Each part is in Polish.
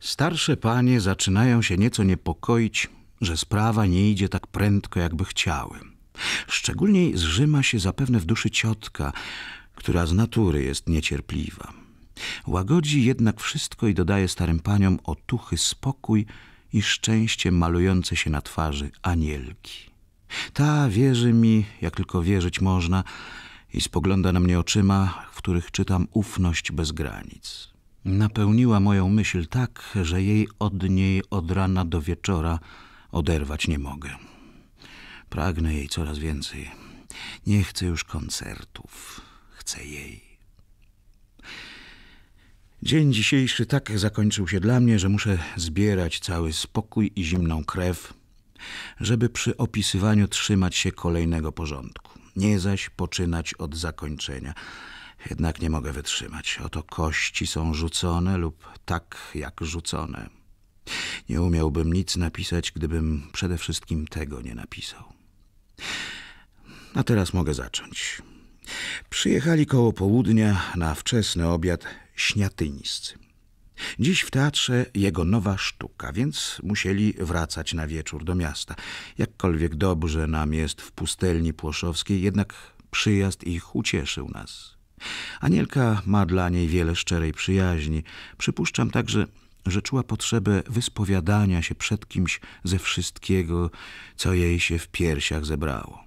Starsze panie zaczynają się nieco niepokoić, że sprawa nie idzie tak prędko, jakby chciały. Szczególnie zżyma się zapewne w duszy ciotka, która z natury jest niecierpliwa. Łagodzi jednak wszystko i dodaje starym paniom otuchy spokój i szczęście malujące się na twarzy anielki. Ta wierzy mi, jak tylko wierzyć można, i spogląda na mnie oczyma, w których czytam ufność bez granic. Napełniła moją myśl tak, że jej od niej od rana do wieczora oderwać nie mogę. Pragnę jej coraz więcej. Nie chcę już koncertów, chcę jej. Dzień dzisiejszy tak zakończył się dla mnie, że muszę zbierać cały spokój i zimną krew, żeby przy opisywaniu trzymać się kolejnego porządku, nie zaś poczynać od zakończenia. Jednak nie mogę wytrzymać. Oto kości są rzucone lub tak jak rzucone. Nie umiałbym nic napisać, gdybym przede wszystkim tego nie napisał. A teraz mogę zacząć. Przyjechali koło południa na wczesny obiad śniatyńscy. Dziś w teatrze jego nowa sztuka, więc musieli wracać na wieczór do miasta. Jakkolwiek dobrze nam jest w pustelni płoszowskiej, jednak przyjazd ich ucieszył nas. Anielka ma dla niej wiele szczerej przyjaźni. Przypuszczam także, że czuła potrzebę wyspowiadania się przed kimś ze wszystkiego, co jej się w piersiach zebrało.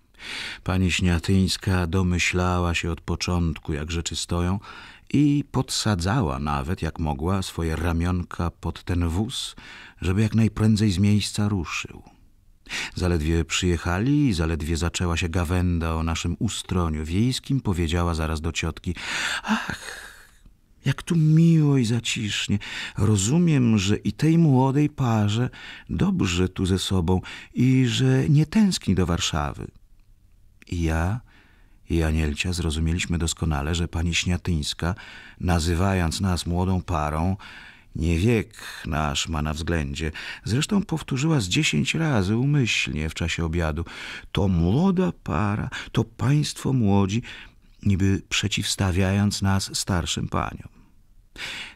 Pani Śniatyńska domyślała się od początku, jak rzeczy stoją i podsadzała nawet, jak mogła, swoje ramionka pod ten wóz, żeby jak najprędzej z miejsca ruszył. Zaledwie przyjechali i zaledwie zaczęła się gawenda o naszym ustroniu wiejskim, powiedziała zaraz do ciotki: Ach, jak tu miło i zacisznie. Rozumiem, że i tej młodej parze dobrze tu ze sobą i że nie tęskni do Warszawy. I ja i Anielcia zrozumieliśmy doskonale, że pani Śniatyńska, nazywając nas młodą parą, nie wiek nasz ma na względzie. Zresztą powtórzyła z dziesięć razy umyślnie w czasie obiadu. To młoda para, to państwo młodzi, niby przeciwstawiając nas starszym paniom.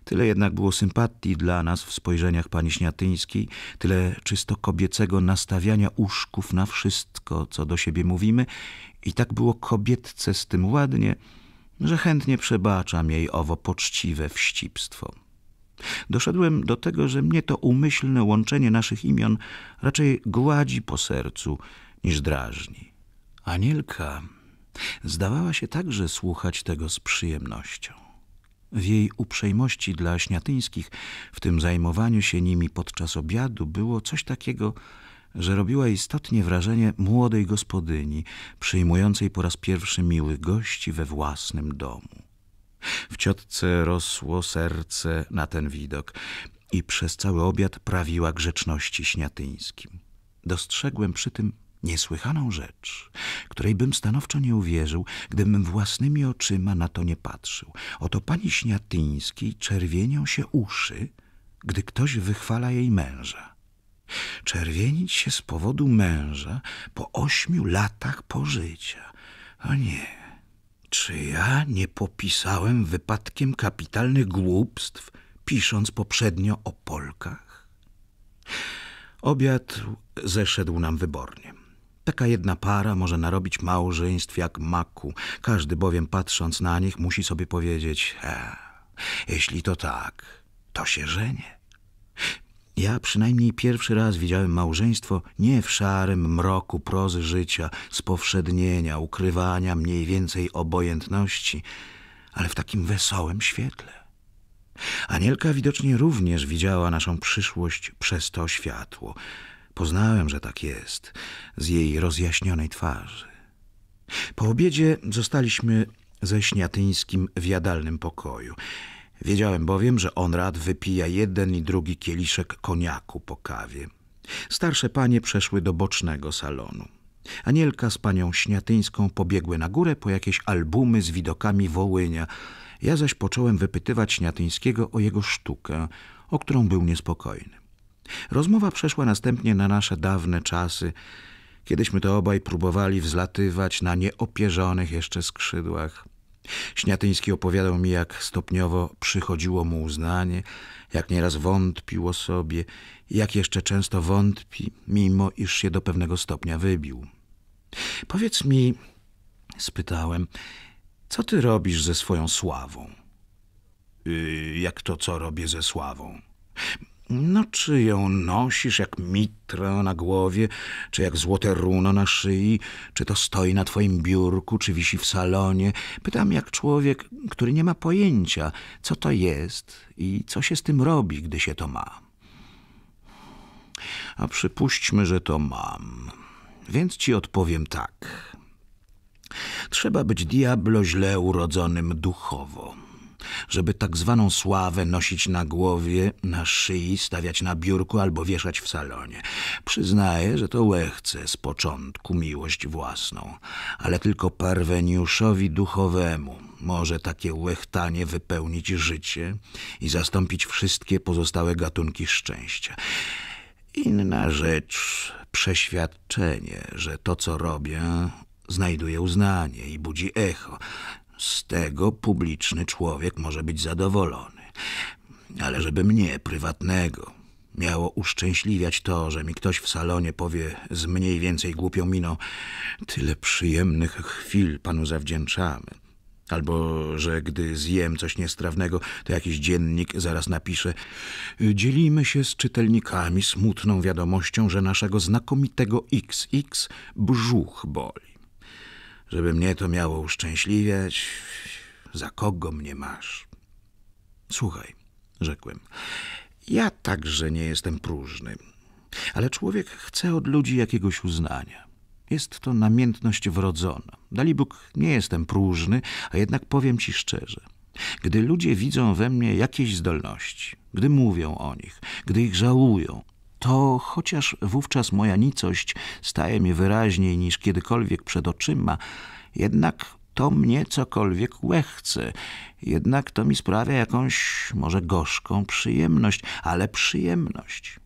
Tyle jednak było sympatii dla nas w spojrzeniach pani Śniatyńskiej, tyle czysto kobiecego nastawiania uszków na wszystko, co do siebie mówimy, i tak było kobietce z tym ładnie, że chętnie przebaczam jej owo poczciwe wścibstwo. Doszedłem do tego, że mnie to umyślne łączenie naszych imion raczej gładzi po sercu niż drażni. Anielka zdawała się także słuchać tego z przyjemnością. W jej uprzejmości dla śniatyńskich, w tym zajmowaniu się nimi podczas obiadu, było coś takiego, że robiła istotnie wrażenie młodej gospodyni, przyjmującej po raz pierwszy miłych gości we własnym domu. W ciotce rosło serce na ten widok i przez cały obiad prawiła grzeczności śniatyńskim. Dostrzegłem przy tym niesłychaną rzecz, której bym stanowczo nie uwierzył, gdybym własnymi oczyma na to nie patrzył. Oto pani Śniatyńskiej czerwienią się uszy, gdy ktoś wychwala jej męża. Czerwienić się z powodu męża po ośmiu latach pożycia. O nie, czy ja nie popisałem wypadkiem kapitalnych głupstw, pisząc poprzednio o Polkach? Obiad zeszedł nam wybornie. Taka jedna para może narobić małżeństw jak maku. Każdy bowiem patrząc na nich musi sobie powiedzieć: e, Jeśli to tak, to się żenie. Ja przynajmniej pierwszy raz widziałem małżeństwo nie w szarym mroku prozy życia, spowszednienia, ukrywania mniej więcej obojętności, ale w takim wesołym świetle. Anielka widocznie również widziała naszą przyszłość przez to światło. Poznałem, że tak jest, z jej rozjaśnionej twarzy. Po obiedzie zostaliśmy ze Śniatyńskim w jadalnym pokoju – Wiedziałem bowiem, że Onrad wypija jeden i drugi kieliszek koniaku po kawie. Starsze panie przeszły do bocznego salonu. Anielka z panią Śniatyńską pobiegły na górę po jakieś albumy z widokami Wołynia. Ja zaś począłem wypytywać Śniatyńskiego o jego sztukę, o którą był niespokojny. Rozmowa przeszła następnie na nasze dawne czasy, kiedyśmy to obaj próbowali wzlatywać na nieopierzonych jeszcze skrzydłach – Śniatyński opowiadał mi, jak stopniowo przychodziło mu uznanie, jak nieraz wątpił o sobie, jak jeszcze często wątpi, mimo iż się do pewnego stopnia wybił. Powiedz mi, spytałem, co ty robisz ze swoją sławą? Yy, jak to, co robię ze sławą? No czy ją nosisz jak mitrę na głowie, czy jak złote runo na szyi, czy to stoi na twoim biurku, czy wisi w salonie? Pytam jak człowiek, który nie ma pojęcia, co to jest i co się z tym robi, gdy się to ma. A przypuśćmy, że to mam. Więc ci odpowiem tak. Trzeba być diablo źle urodzonym duchowo żeby tak zwaną sławę nosić na głowie, na szyi, stawiać na biurku albo wieszać w salonie. Przyznaję, że to łechce z początku miłość własną, ale tylko parweniuszowi duchowemu może takie łechtanie wypełnić życie i zastąpić wszystkie pozostałe gatunki szczęścia. Inna rzecz, przeświadczenie, że to, co robię, znajduje uznanie i budzi echo. Z tego publiczny człowiek może być zadowolony. Ale żeby mnie, prywatnego, miało uszczęśliwiać to, że mi ktoś w salonie powie z mniej więcej głupią miną tyle przyjemnych chwil panu zawdzięczamy. Albo, że gdy zjem coś niestrawnego, to jakiś dziennik zaraz napisze Dzielimy się z czytelnikami smutną wiadomością, że naszego znakomitego XX brzuch boli żeby mnie to miało uszczęśliwiać. Za kogo mnie masz? Słuchaj, rzekłem, ja także nie jestem próżny, ale człowiek chce od ludzi jakiegoś uznania. Jest to namiętność wrodzona. Dalibóg nie jestem próżny, a jednak powiem ci szczerze. Gdy ludzie widzą we mnie jakieś zdolności, gdy mówią o nich, gdy ich żałują, to chociaż wówczas moja nicość staje mi wyraźniej niż kiedykolwiek przed oczyma, jednak to mnie cokolwiek łechce, jednak to mi sprawia jakąś może gorzką przyjemność, ale przyjemność.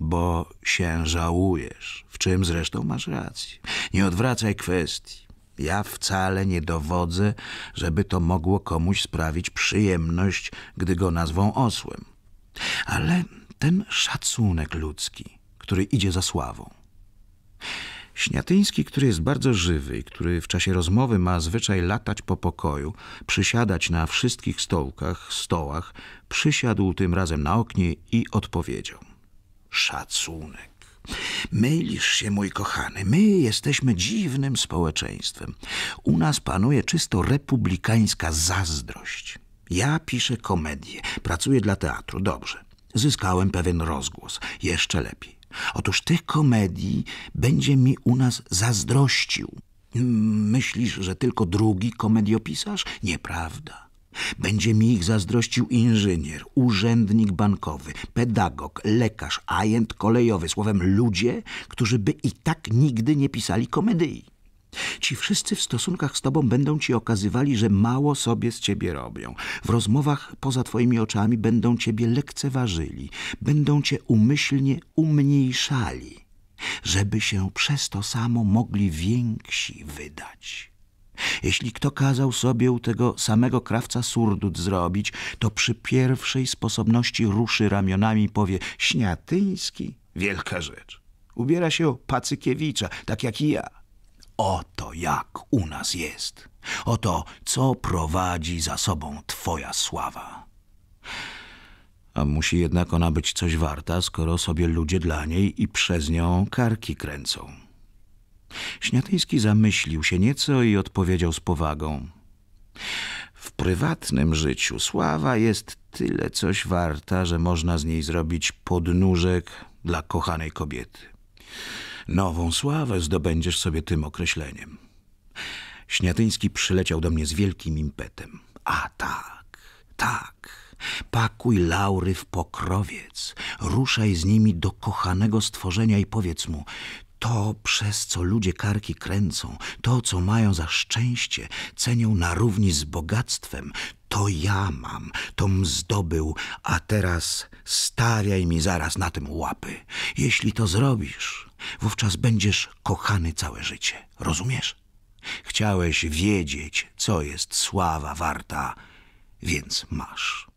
Bo się żałujesz, w czym zresztą masz rację. Nie odwracaj kwestii. Ja wcale nie dowodzę, żeby to mogło komuś sprawić przyjemność, gdy go nazwą osłem. Ale ten szacunek ludzki, który idzie za sławą. Śniatyński, który jest bardzo żywy i który w czasie rozmowy ma zwyczaj latać po pokoju, przysiadać na wszystkich stołkach, stołach, przysiadł tym razem na oknie i odpowiedział. Szacunek. Mylisz się, mój kochany, my jesteśmy dziwnym społeczeństwem. U nas panuje czysto republikańska zazdrość. Ja piszę komedię, pracuję dla teatru, dobrze zyskałem pewien rozgłos. Jeszcze lepiej. Otóż tych komedii będzie mi u nas zazdrościł. Myślisz, że tylko drugi komediopisarz? Nieprawda. Będzie mi ich zazdrościł inżynier, urzędnik bankowy, pedagog, lekarz, ajent kolejowy, słowem ludzie, którzy by i tak nigdy nie pisali komedii. Ci wszyscy w stosunkach z tobą będą ci okazywali, że mało sobie z ciebie robią. W rozmowach poza twoimi oczami będą ciebie lekceważyli, będą cię umyślnie umniejszali, żeby się przez to samo mogli więksi wydać. Jeśli kto kazał sobie u tego samego krawca surdut zrobić, to przy pierwszej sposobności ruszy ramionami i powie – Śniatyński? Wielka rzecz. Ubiera się o Pacykiewicza, tak jak i ja. Oto jak u nas jest. Oto co prowadzi za sobą Twoja sława. A musi jednak ona być coś warta, skoro sobie ludzie dla niej i przez nią karki kręcą. Śniatyński zamyślił się nieco i odpowiedział z powagą. W prywatnym życiu sława jest tyle coś warta, że można z niej zrobić podnóżek dla kochanej kobiety. Nową sławę zdobędziesz sobie tym określeniem. Śniatyński przyleciał do mnie z wielkim impetem. A tak, tak. Pakuj laury w pokrowiec, ruszaj z nimi do kochanego stworzenia i powiedz mu, to, przez co ludzie karki kręcą, to, co mają za szczęście, cenią na równi z bogactwem. To ja mam, tom zdobył, a teraz stawiaj mi zaraz na tym łapy. Jeśli to zrobisz, wówczas będziesz kochany całe życie. Rozumiesz? Chciałeś wiedzieć, co jest sława warta, więc masz.